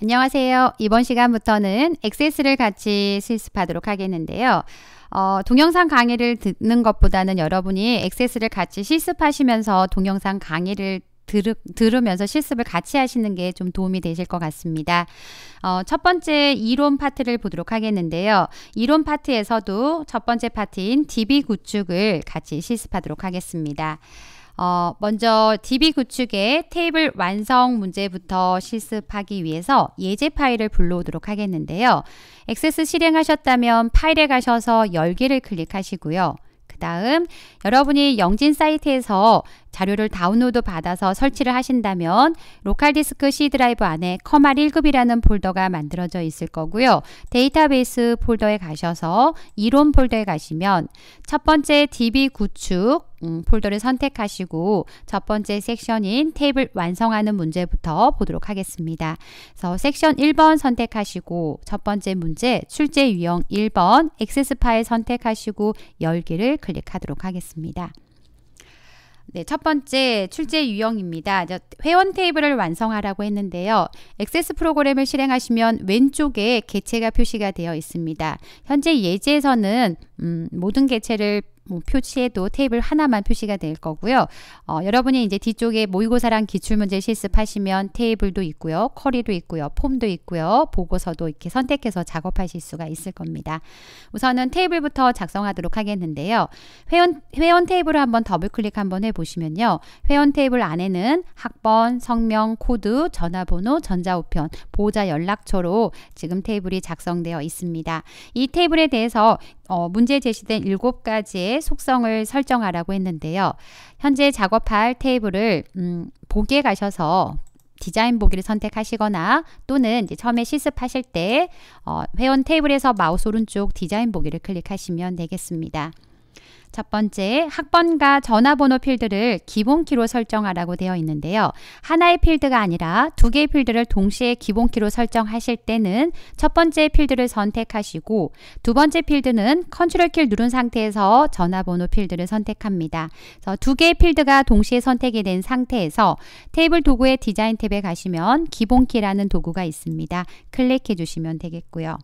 안녕하세요. 이번 시간부터는 액세스를 같이 실습하도록 하겠는데요. 어, 동영상 강의를 듣는 것보다는 여러분이 액세스를 같이 실습하시면서 동영상 강의를 들으, 들으면서 실습을 같이 하시는 게 좀 도움이 되실 것 같습니다. 어, 첫 번째 이론 파트를 보도록 하겠는데요. 이론 파트에서도 첫 번째 파트인 DB 구축을 같이 실습하도록 하겠습니다. 어, 먼저 DB 구축의 테이블 완성 문제부터 실습하기 위해서 예제 파일을 불러오도록 하겠는데요. 액세스 실행하셨다면 파일에 가셔서 열기를 클릭하시고요. 그 다음 여러분이 영진 사이트에서 자료를 다운로드 받아서 설치를 하신다면 로컬 디스크 C 드라이브 안에 커말 1급이라는 폴더가 만들어져 있을 거고요. 데이터베이스 폴더에 가셔서 이론 폴더에 가시면 첫 번째 DB 구축 음, 폴더를 선택하시고 첫 번째 섹션인 테이블 완성하는 문제부터 보도록 하겠습니다. 그래서 섹션 1번 선택하시고 첫 번째 문제 출제 유형 1번 액세스 파일 선택하시고 열기를 클릭하도록 하겠습니다. 네, 첫 번째 출제 유형입니다. 회원 테이블을 완성하라고 했는데요. 액세스 프로그램을 실행하시면 왼쪽에 개체가 표시가 되어 있습니다. 현재 예제에서는 음, 모든 개체를 뭐 표시에도 테이블 하나만 표시가 될 거고요. 어, 여러분이 이제 뒤쪽에 모의고사랑 기출문제 실습하시면 테이블도 있고요. 커리도 있고요. 폼도 있고요. 보고서도 이렇게 선택해서 작업하실 수가 있을 겁니다. 우선은 테이블부터 작성하도록 하겠는데요. 회원, 회원 테이블을 한번 더블 클릭 한번 해보시면요. 회원 테이블 안에는 학번, 성명, 코드, 전화번호, 전자우편, 보호자 연락처로 지금 테이블이 작성되어 있습니다. 이 테이블에 대해서 어, 문제에 제시된 7가지의 속성을 설정하라고 했는데요. 현재 작업할 테이블을 음, 보기에 가셔서 디자인 보기를 선택하시거나 또는 이제 처음에 실습하실 때 어, 회원 테이블에서 마우스 오른쪽 디자인 보기를 클릭하시면 되겠습니다. 첫 번째, 학번과 전화번호 필드를 기본키로 설정하라고 되어 있는데요. 하나의 필드가 아니라 두 개의 필드를 동시에 기본키로 설정하실 때는 첫 번째 필드를 선택하시고 두 번째 필드는 컨트롤 키를 누른 상태에서 전화번호 필드를 선택합니다. 그래서 두 개의 필드가 동시에 선택이 된 상태에서 테이블 도구의 디자인 탭에 가시면 기본키라는 도구가 있습니다. 클릭해 주시면 되겠고요.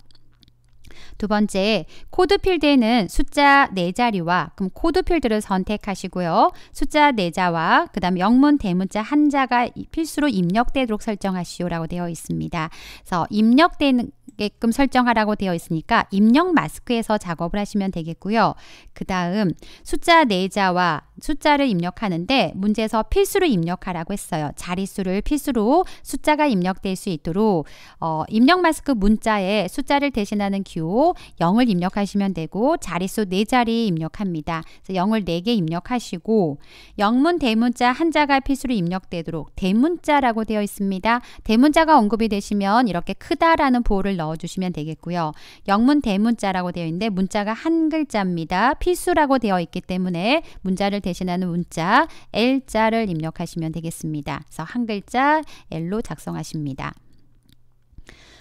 두 번째, 코드 필드에는 숫자 네자리와 그럼 코드 필드를 선택하시고요. 숫자 네자와 그다음 영문 대문자 한자가 필수로 입력되도록 설정하시오라고 되어 있습니다. 그래서 입력되는 있게끔 설정하라고 되어 있으니까 입력 마스크에서 작업을 하시면 되겠고요. 그 다음 숫자 4자와 숫자를 입력하는데 문제에서 필수로 입력하라고 했어요. 자릿수를 필수로 숫자가 입력될 수 있도록 어, 입력 마스크 문자에 숫자를 대신하는 기호 0을 입력하시면 되고 자릿수 4자리 입력합니다. 그래서 0을 4개 입력하시고 영문 대문자 한자가 필수로 입력되도록 대문자라고 되어 있습니다. 대문자가 언급이 되시면 이렇게 크다라는 보호를 넣어 넣어주시면 되겠고요. 영문 대문자라고 되어 있는데 문자가 한 글자입니다. 필수라고 되어 있기 때문에 문자를 대신하는 문자 L자를 입력하시면 되겠습니다. 그래서 한 글자 L로 작성하십니다.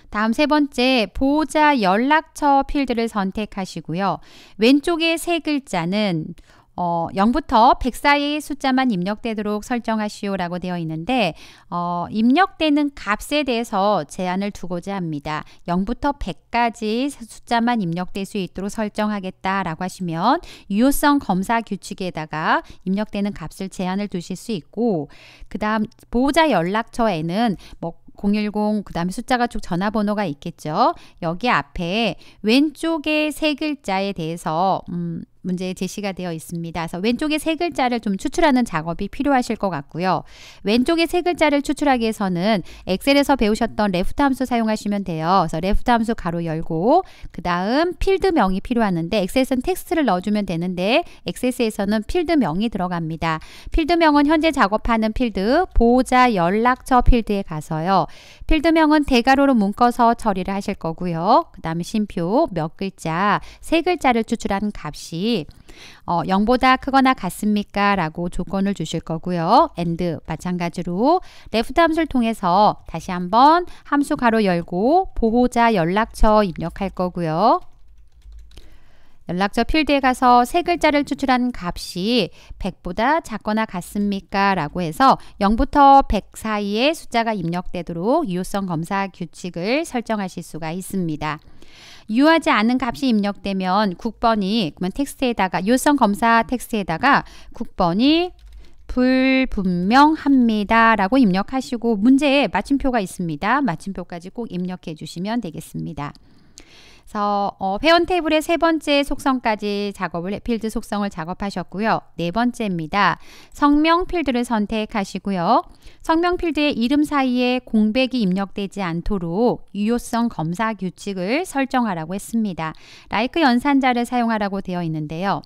다음 세 번째 보호자 연락처 필드를 선택하시고요. 왼쪽의 세 글자는 어, 0부터 100 사이의 숫자만 입력되도록 설정하시오라고 되어 있는데 어, 입력되는 값에 대해서 제한을 두고자 합니다. 0부터 100까지 숫자만 입력될 수 있도록 설정하겠다라고 하시면 유효성 검사 규칙에다가 입력되는 값을 제한을 두실 수 있고 그 다음 보호자 연락처에는 뭐 010, 그 다음에 숫자가 쭉 전화번호가 있겠죠. 여기 앞에 왼쪽에 세 글자에 대해서, 음, 문제에 제시가 되어 있습니다. 그래서 왼쪽에 세 글자를 좀 추출하는 작업이 필요하실 것 같고요. 왼쪽에 세 글자를 추출하기 위해서는 엑셀에서 배우셨던 레프트 함수 사용하시면 돼요. 그래서 레프트 함수 가로 열고 그 다음 필드명이 필요하는데 엑셀에서는 텍스트를 넣어주면 되는데 엑셀에서는 필드명이 들어갑니다. 필드명은 현재 작업하는 필드 보호자 연락처 필드에 가서요. 필드명은 대괄호로 묶어서 처리를 하실 거고요. 그 다음에 심표 몇 글자 세 글자를 추출한 값이 것 어, 0보다 크거나 같습니까? 라고 조건을 주실 거고요. and 마찬가지로 left 함수를 통해서 다시 한번 함수 가로 열고 보호자 연락처 입력할 거고요. 연락처 필드에 가서 세 글자를 추출한 값이 100보다 작거나 같습니까? 라고 해서 0부터 100 사이의 숫자가 입력되도록 유효성 검사 규칙을 설정하실 수가 있습니다. 유효하지 않은 값이 입력되면 국번이 그러면 텍스트에다가 요성 검사 텍스트에다가 국번이 불분명합니다. 라고 입력하시고 문제에 마침표가 있습니다. 마침표까지 꼭 입력해 주시면 되겠습니다. 그래서 어, 회원 테이블의 세 번째 속성까지 작업을 필드 속성을 작업하셨고요. 네 번째입니다. 성명 필드를 선택하시고요. 성명 필드의 이름 사이에 공백이 입력되지 않도록 유효성 검사 규칙을 설정하라고 했습니다. 라이크 연산자를 사용하라고 되어 있는데요.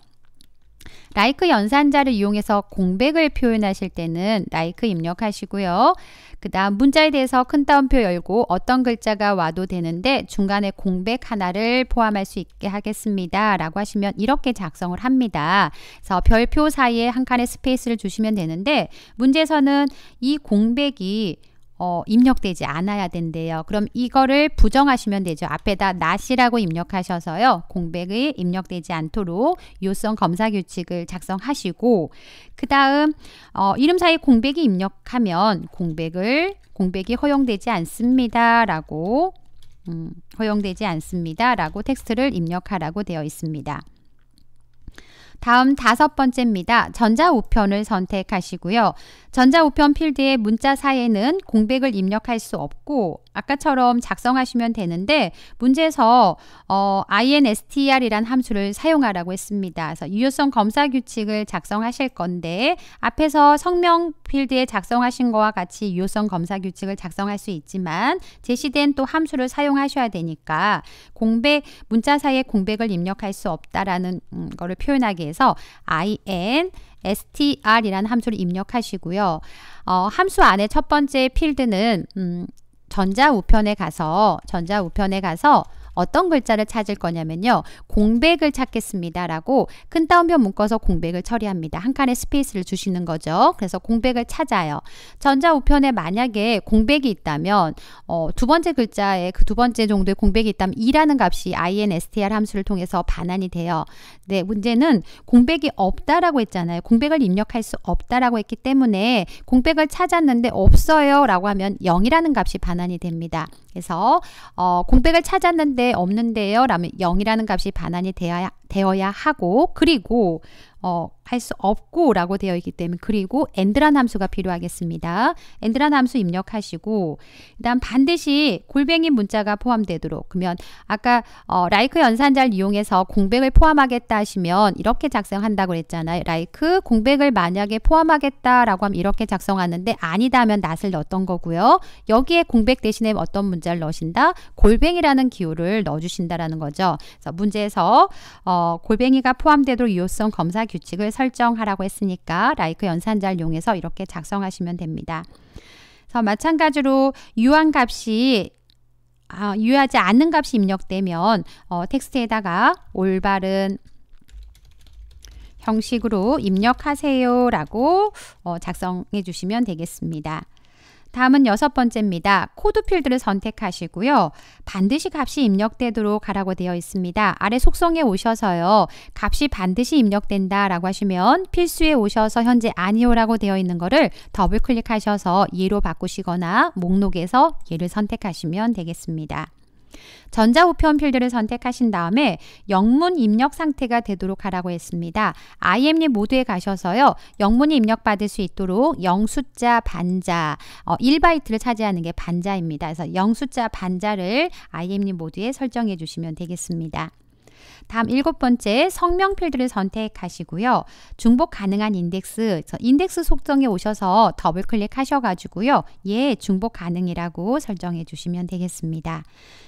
라이크 연산자를 이용해서 공백을 표현하실 때는 라이크 입력하시고요. 그 다음 문자에 대해서 큰 따옴표 열고 어떤 글자가 와도 되는데 중간에 공백 하나를 포함할 수 있게 하겠습니다. 라고 하시면 이렇게 작성을 합니다. 그래서 별표 사이에 한 칸의 스페이스를 주시면 되는데 문제에서는 이 공백이 어, 입력되지 않아야 된대요. 그럼 이거를 부정하시면 되죠. 앞에다 낫이라고 입력하셔서요. 공백이 입력되지 않도록 요성 검사 규칙을 작성하시고 그 다음 어, 이름 사이 공백이 입력하면 공백을 공백이 허용되지 않습니다. 라고 음, 허용되지 않습니다. 라고 텍스트를 입력하라고 되어 있습니다. 다음 다섯 번째입니다. 전자우편을 선택하시고요. 전자우편 필드의 문자 사이에는 공백을 입력할 수 없고 아까처럼 작성하시면 되는데 문제에서 어, instr이란 함수를 사용하라고 했습니다. 그래서 유효성 검사 규칙을 작성하실 건데 앞에서 성명 필드에 작성하신 거와 같이 유효성 검사 규칙을 작성할 수 있지만 제시된 또 함수를 사용하셔야 되니까 공백 문자 사이에 공백을 입력할 수 없다라는 음, 거를 표현하기 위해서 in str이라는 함수를 입력하시고요. 어, 함수 안에 첫 번째 필드는 음, 전자 우편에 가서 전자 우편에 가서 어떤 글자를 찾을 거냐면요. 공백을 찾겠습니다라고 큰 따옴표 묶어서 공백을 처리합니다. 한 칸의 스페이스를 주시는 거죠. 그래서 공백을 찾아요. 전자 우편에 만약에 공백이 있다면 어, 두 번째 글자에 그 두 번째 정도의 공백이 있다면 이라는 값이 instr 함수를 통해서 반환이 돼요. 네, 문제는 공백이 없다라고 했잖아요. 공백을 입력할 수 없다라고 했기 때문에 공백을 찾았는데 없어요라고 하면 0이라는 값이 반환이 됩니다. 그래서 어, 공백을 찾았는데 없는데요. 라면 0이라는 값이 반환이 되어야 되어야 하고 그리고 어, 할 수 없고 라고 되어 있기 때문에 그리고 엔드란 함수가 필요하겠습니다. 엔드란 함수 입력하시고 그 다음 반드시 골뱅이 문자가 포함되도록 그러면 아까 어, 라이크 연산자를 이용해서 공백을 포함하겠다 하시면 이렇게 작성한다고 그랬잖아요. 라이크 공백을 만약에 포함하겠다라고 하면 이렇게 작성하는데 아니다 하면 낫을 넣었던 거고요. 여기에 공백 대신에 어떤 문자를 넣으신다? 골뱅이라는 기호를 넣어주신다라는 거죠. 그래서 문제에서 어, 골뱅이가 포함되도록 유효성 검사 규칙을 설정하라고 했으니까 라이크 연산자를 이용해서 이렇게 작성하시면 됩니다. 그래서 마찬가지로 유한 값이 아, 유효하지 않는 값이 입력되면 어, 텍스트에다가 올바른 형식으로 입력하세요 라고 어, 작성해 주시면 되겠습니다. 다음은 여섯 번째입니다. 코드 필드를 선택하시고요. 반드시 값이 입력되도록 하라고 되어 있습니다. 아래 속성에 오셔서요. 값이 반드시 입력된다 라고 하시면 필수에 오셔서 현재 아니오라고 되어 있는 거를 더블 클릭하셔서 예로 바꾸시거나 목록에서 예를 선택하시면 되겠습니다. 전자우편 필드를 선택하신 다음에 영문 입력 상태가 되도록 하라고 했습니다. IM님 모드에 가셔서요. 영문이 입력받을 수 있도록 0숫자 반자 어, 1바이트를 차지하는 게 반자입니다. 그래서 0숫자 반자를 IM님 모드에 설정해 주시면 되겠습니다. 다음 일곱 번째 성명 필드를 선택하시고요. 중복 가능한 인덱스, 인덱스 속성에 오셔서 더블 클릭하셔가지고요. 예, 중복 가능이라고 설정해 주시면 되겠습니다.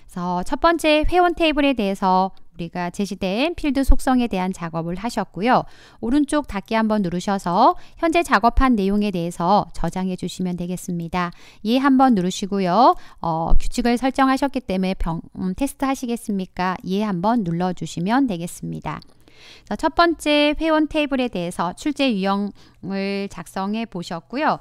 그래서 첫 번째 회원 테이블에 대해서 우리가 제시된 필드 속성에 대한 작업을 하셨고요. 오른쪽 닫기 한번 누르셔서 현재 작업한 내용에 대해서 저장해 주시면 되겠습니다. 예 한번 누르시고요. 어, 규칙을 설정하셨기 때문에 병, 음, 테스트 하시겠습니까? 예 한번 눌러주시면 되겠습니다. 자, 첫 번째 회원 테이블에 대해서 출제 유형을 작성해 보셨고요.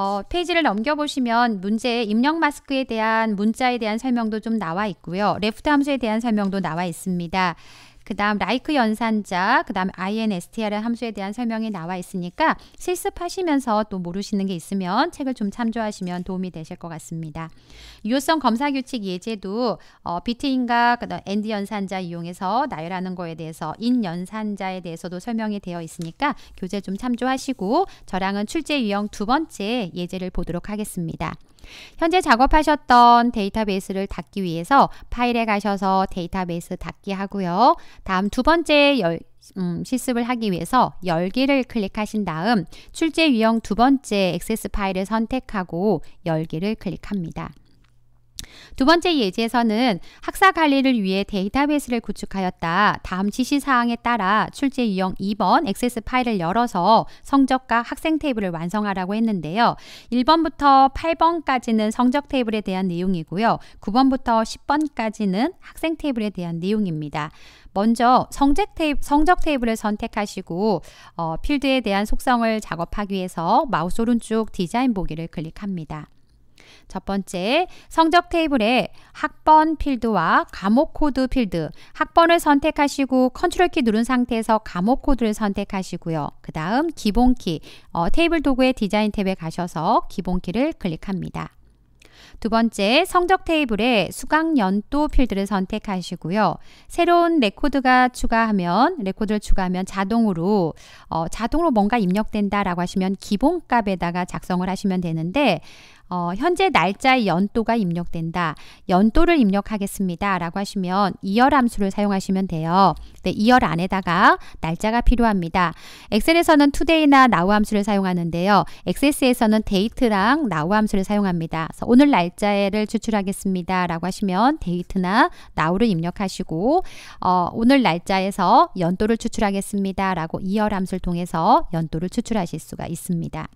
어, 페이지를 넘겨보시면 문제 입력 마스크에 대한 문자에 대한 설명도 좀 나와 있고요. 레프트 함수에 대한 설명도 나와 있습니다. 그 다음 라이크 연산자, 그 다음 i n s t r 함수에 대한 설명이 나와 있으니까 실습하시면서 또 모르시는 게 있으면 책을 좀 참조하시면 도움이 되실 것 같습니다. 유효성 검사 규칙 예제도 어, 비트인과 엔드 연산자 이용해서 나열하는 거에 대해서 인 연산자에 대해서도 설명이 되어 있으니까 교재 좀 참조하시고 저랑은 출제 유형 두 번째 예제를 보도록 하겠습니다. 현재 작업하셨던 데이터베이스를 닫기 위해서 파일에 가셔서 데이터베이스 닫기 하고요. 다음 두 번째 열, 음, 실습을 하기 위해서 열기를 클릭하신 다음 출제 유형 두 번째 액세스 파일을 선택하고 열기를 클릭합니다. 두 번째 예제에서는 학사 관리를 위해 데이터베이스를 구축하였다. 다음 지시사항에 따라 출제 유형 2번 액세스 파일을 열어서 성적과 학생 테이블을 완성하라고 했는데요. 1번부터 8번까지는 성적 테이블에 대한 내용이고요. 9번부터 10번까지는 학생 테이블에 대한 내용입니다. 먼저 성적, 테이블, 성적 테이블을 선택하시고 어, 필드에 대한 속성을 작업하기 위해서 마우스 오른쪽 디자인 보기를 클릭합니다. 첫 번째, 성적 테이블에 학번 필드와 감목 코드 필드, 학번을 선택하시고 컨트롤 키 누른 상태에서 감목 코드를 선택하시고요. 그 다음 기본 키, 어, 테이블 도구의 디자인 탭에 가셔서 기본 키를 클릭합니다. 두 번째, 성적 테이블에 수강 연도 필드를 선택하시고요. 새로운 레코드가 추가하면 레코드를 추가하면 자동으로 어, 자동으로 뭔가 입력된다라고 하시면 기본값에다가 작성을 하시면 되는데 어, 현재 날짜의 연도가 입력된다. 연도를 입력하겠습니다. 라고 하시면 이열 함수를 사용하시면 돼요. 네, 이열 안에다가 날짜가 필요합니다. 엑셀에서는 today나 now 함수를 사용하는데요. 엑세스에서는 date랑 now 함수를 사용합니다. 오늘 날 날짜를 추출하겠습니다. 라고 하시면 데이트나 나우를 입력하시고 어, 오늘 날짜에서 연도를 추출하겠습니다. 라고 이열 함수를 통해서 연도를 추출하실 수가 있습니다.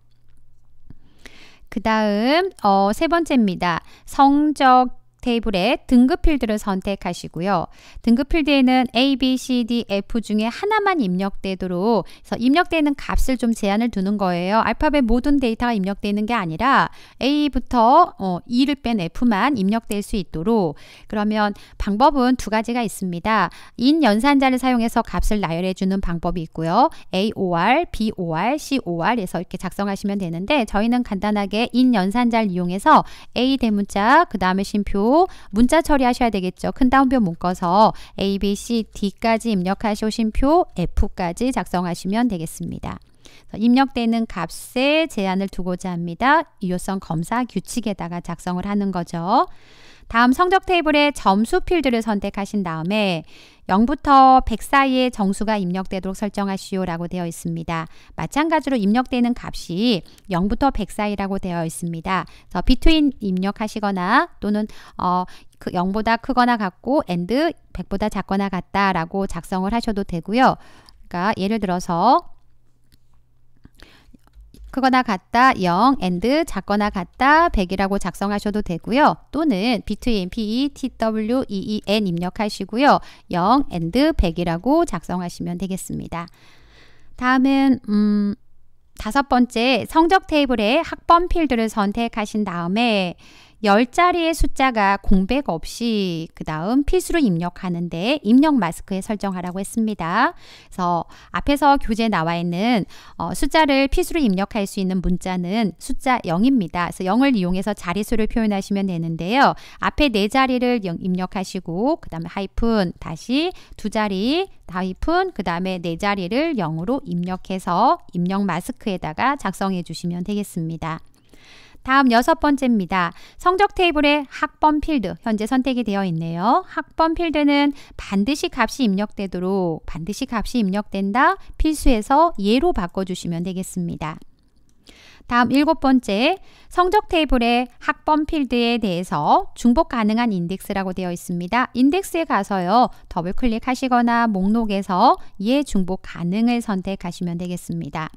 그 다음 어, 세 번째입니다. 성적 테이블에 등급 필드를 선택하시고요. 등급 필드에는 A, B, C, D, F 중에 하나만 입력되도록 해서 입력되는 값을 좀 제한을 두는 거예요. 알파벳 모든 데이터가 입력되는 게 아니라 A부터 어, E를 뺀 F만 입력될 수 있도록 그러면 방법은 두 가지가 있습니다. 인 연산자를 사용해서 값을 나열해 주는 방법이 있고요. AOR, BOR, COR에서 이렇게 작성하시면 되는데 저희는 간단하게 인 연산자를 이용해서 A 대문자 그 다음에 쉼표 문자 처리하셔야 되겠죠. 큰 따옴표 묶어서 A, B, C, D까지 입력하신 표 F까지 작성하시면 되겠습니다. 입력되는 값에 제한을 두고자 합니다. 유효성 검사 규칙에다가 작성을 하는 거죠. 다음 성적 테이블의 점수 필드를 선택하신 다음에 0부터 100 사이의 정수가 입력되도록 설정하시오 라고 되어 있습니다. 마찬가지로 입력되는 값이 0부터 100 사이라고 되어 있습니다. 그래서 between 입력하시거나 또는 어, 그 0보다 크거나 같고 and 100보다 작거나 같다 라고 작성을 하셔도 되고요. 그러니까 예를 들어서 크거나 같다 0 and 작거나 같다 100이라고 작성하셔도 되고요. 또는 between p e t w e e n 입력하시고요. 0 and 100이라고 작성하시면 되겠습니다. 다음은 음 다섯 번째 성적 테이블에 학번 필드를 선택하신 다음에 10자리의 숫자가 공백 없이 그 다음 필수로 입력하는데 입력 마스크에 설정하라고 했습니다. 그래서 앞에서 교재에 나와 있는 어, 숫자를 필수로 입력할 수 있는 문자는 숫자 0입니다. 그래서 0을 이용해서 자리수를 표현하시면 되는데요. 앞에 4자리를 입력하시고 그 다음에 하이픈 다시 두자리 하이픈 그 다음에 4자리를 0으로 입력해서 입력 마스크에다가 작성해 주시면 되겠습니다. 다음 여섯 번째입니다. 성적 테이블에 학번 필드 현재 선택이 되어 있네요. 학번 필드는 반드시 값이 입력되도록 반드시 값이 입력된다 필수에서 예로 바꿔주시면 되겠습니다. 다음 일곱 번째, 성적 테이블에 학번 필드에 대해서 중복 가능한 인덱스라고 되어 있습니다. 인덱스에 가서요, 더블 클릭하시거나 목록에서 예 중복 가능을 선택하시면 되겠습니다.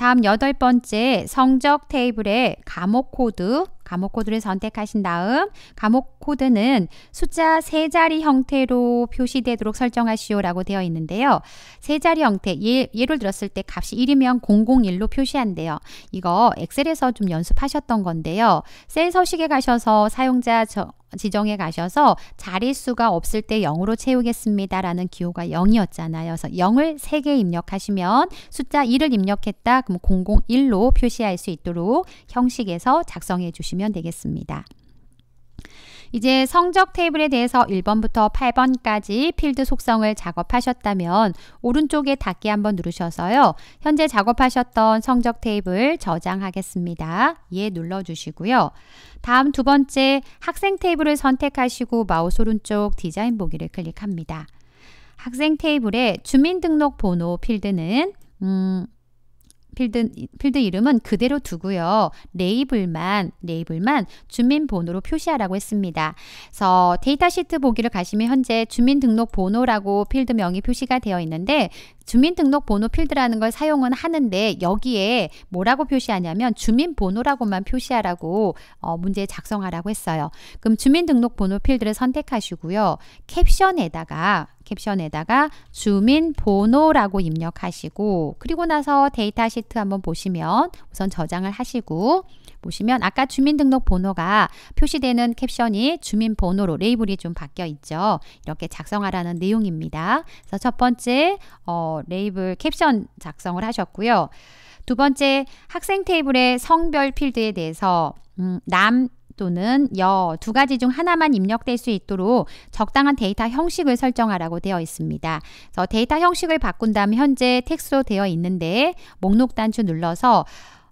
다음 여덟 번째 성적 테이블에 감옥 코드, 감옥 코드를 선택하신 다음 감옥 코드는 숫자 세 자리 형태로 표시되도록 설정하시오라고 되어 있는데요. 세 자리 형태 예, 예를 들었을 때 값이 1이면 001로 표시한대요. 이거 엑셀에서 좀 연습하셨던 건데요. 셀 서식에 가셔서 사용자 저, 지정해 가셔서 자릿수가 없을 때 0으로 채우겠습니다. 라는 기호가 0이었잖아요. 그래서 0을 3개 입력하시면 숫자 1을 입력했다. 그럼 001로 표시할 수 있도록 형식에서 작성해 주시면 되겠습니다. 이제 성적 테이블에 대해서 1번부터 8번까지 필드 속성을 작업하셨다면 오른쪽에 닫기 한번 누르셔서요. 현재 작업하셨던 성적 테이블 저장하겠습니다. 예 눌러주시고요. 다음 두 번째 학생 테이블을 선택하시고 마우스 오른쪽 디자인 보기를 클릭합니다. 학생 테이블에 주민등록번호 필드는 음, 필드, 필드 이름은 그대로 두고요. 레이블만, 레이블만 주민번호로 표시하라고 했습니다. 그래서 데이터 시트 보기를 가시면 현재 주민등록번호라고 필드명이 표시가 되어 있는데 주민등록번호 필드라는 걸 사용은 하는데 여기에 뭐라고 표시하냐면 주민번호라고만 표시하라고 어, 문제 작성하라고 했어요. 그럼 주민등록번호 필드를 선택하시고요. 캡션에다가 캡션에다가 주민번호라고 입력하시고 그리고 나서 데이터 시트 한번 보시면 우선 저장을 하시고 보시면 아까 주민등록번호가 표시되는 캡션이 주민번호로 레이블이 좀 바뀌어 있죠. 이렇게 작성하라는 내용입니다. 그래서 첫 번째 어, 레이블 캡션 작성을 하셨고요. 두 번째 학생 테이블의 성별 필드에 대해서 음, 남 또는 여 두 가지 중 하나만 입력될 수 있도록 적당한 데이터 형식을 설정하라고 되어 있습니다. 그래서 데이터 형식을 바꾼 다음 현재 텍스로 되어 있는데 목록 단추 눌러서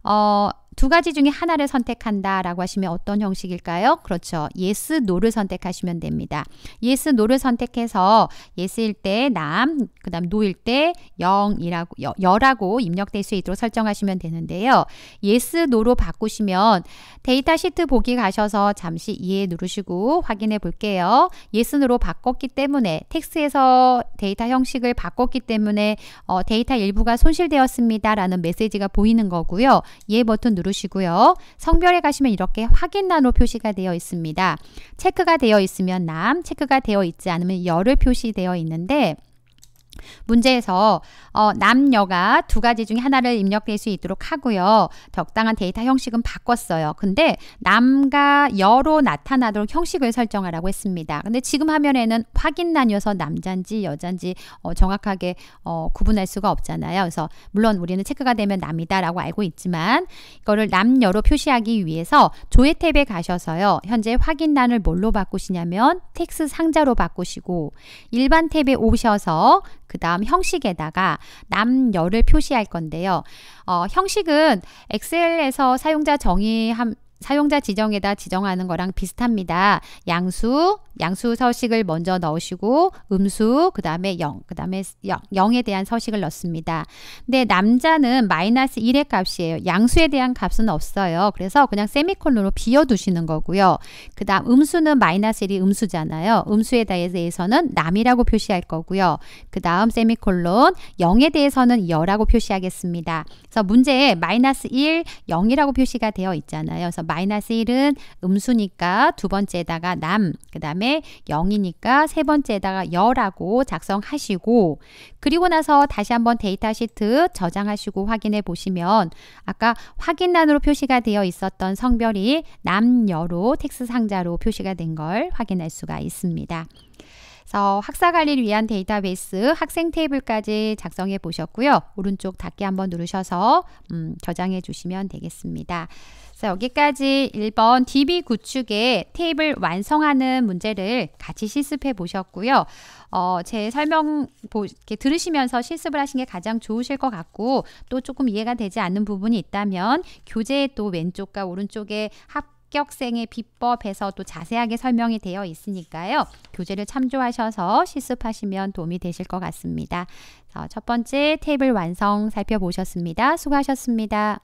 어두 가지 중에 하나를 선택한다 라고 하시면 어떤 형식일까요? 그렇죠. yes, no를 선택하시면 됩니다. yes, no를 선택해서 yes일 때 남, 그 다음 no일 때 0이라고, 여, 여라고 입력될 수 있도록 설정하시면 되는데요. yes, no로 바꾸시면 데이터 시트 보기 가셔서 잠시 이해 누르시고 확인해 볼게요. yes, no로 바꿨기 때문에 텍스트에서 데이터 형식을 바꿨기 때문에 어, 데이터 일부가 손실되었습니다 라는 메시지가 보이는 거고요. 예 버튼 누르 누르시고요. 성별에 가시면 이렇게 확인 나노 표시가 되어 있습니다. 체크가 되어 있으면 남, 체크가 되어 있지 않으면 열을 표시되어 있는데 문제에서 어, 남녀가 두 가지 중에 하나를 입력될 수 있도록 하고요. 적당한 데이터 형식은 바꿨어요. 근데 남과 여로 나타나도록 형식을 설정하라고 했습니다. 근데 지금 화면에는 확인 나뉘어서 남잔지 여잔지 어, 정확하게 어, 구분할 수가 없잖아요. 그래서 물론 우리는 체크가 되면 남이다라고 알고 있지만 이거를 남녀로 표시하기 위해서 조회 탭에 가셔서요. 현재 확인란을 뭘로 바꾸시냐면 텍스 상자로 바꾸시고 일반 탭에 오셔서 그 다음 형식에다가 남여를 표시할 건데요. 어, 형식은 엑셀에서 사용자 정의함, 사용자 지정에다 지정하는 거랑 비슷합니다. 양수, 양수 서식을 먼저 넣으시고 음수, 그 다음에 0, 그 다음에 0, 0에 대한 서식을 넣습니다. 근데 남자는 마이너스 1의 값이에요. 양수에 대한 값은 없어요. 그래서 그냥 세미콜론으로 비워두시는 거고요. 그 다음 음수는 마이너스 1이 음수잖아요. 음수에 대해서는 남이라고 표시할 거고요. 그 다음 세미콜론 0에 대해서는 여라고 표시하겠습니다. 그래서 문제에 마이너스 1, 0이라고 표시가 되어 있잖아요. 그래서 마이너스 1은 음수니까 두 번째에다가 남, 그 다음에 0이니까 세 번째에다가 여라고 작성하시고 그리고 나서 다시 한번 데이터 시트 저장하시고 확인해 보시면 아까 확인란으로 표시가 되어 있었던 성별이 남여로 텍스 상자로 표시가 된 걸 확인할 수가 있습니다. 그래서 학사 관리를 위한 데이터베이스 학생 테이블까지 작성해 보셨고요. 오른쪽 닫기 한번 누르셔서 음, 저장해 주시면 되겠습니다. 여기까지 1번 DB 구축의 테이블 완성하는 문제를 같이 실습해 보셨고요. 어, 제 설명 보, 이렇게 들으시면서 실습을 하신 게 가장 좋으실 것 같고 또 조금 이해가 되지 않는 부분이 있다면 교재의 또 왼쪽과 오른쪽에 합격생의 비법에서 도 자세하게 설명이 되어 있으니까요. 교재를 참조하셔서 실습하시면 도움이 되실 것 같습니다. 어, 첫 번째 테이블 완성 살펴보셨습니다. 수고하셨습니다.